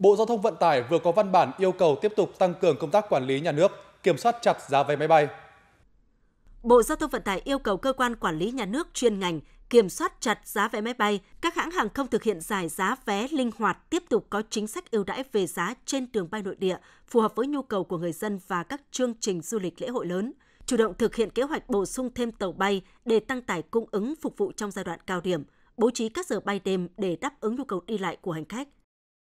Bộ Giao thông Vận tải vừa có văn bản yêu cầu tiếp tục tăng cường công tác quản lý nhà nước, kiểm soát chặt giá vé máy bay. Bộ Giao thông Vận tải yêu cầu cơ quan quản lý nhà nước chuyên ngành kiểm soát chặt giá vé máy bay, các hãng hàng không thực hiện giải giá vé linh hoạt, tiếp tục có chính sách ưu đãi về giá trên đường bay nội địa, phù hợp với nhu cầu của người dân và các chương trình du lịch lễ hội lớn chủ động thực hiện kế hoạch bổ sung thêm tàu bay để tăng tải cung ứng phục vụ trong giai đoạn cao điểm, bố trí các giờ bay đêm để đáp ứng nhu cầu đi lại của hành khách,